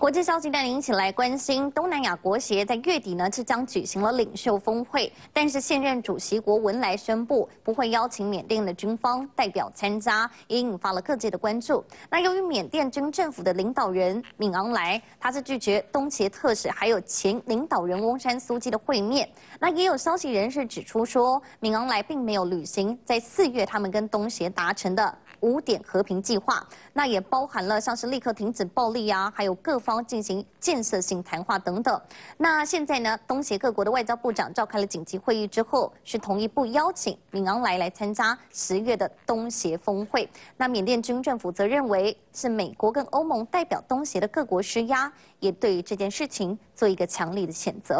国际消息，带您一起来关心东南亚国协在月底呢，就将举行了领袖峰会。但是现任主席国文莱宣布不会邀请缅甸的军方代表参加，也引发了各界的关注。那由于缅甸军政府的领导人敏昂莱，他是拒绝东协特使还有前领导人翁山苏姬的会面。那也有消息人士指出说，敏昂莱并没有履行在四月他们跟东协达成的。五点和平计划，那也包含了像是立刻停止暴力呀，还有各方进行建设性谈话等等。那现在呢，东协各国的外交部长召开了紧急会议之后，是同意不邀请敏昂莱来参加十月的东协峰会。那缅甸军政府则认为是美国跟欧盟代表东协的各国施压，也对这件事情做一个强力的谴责。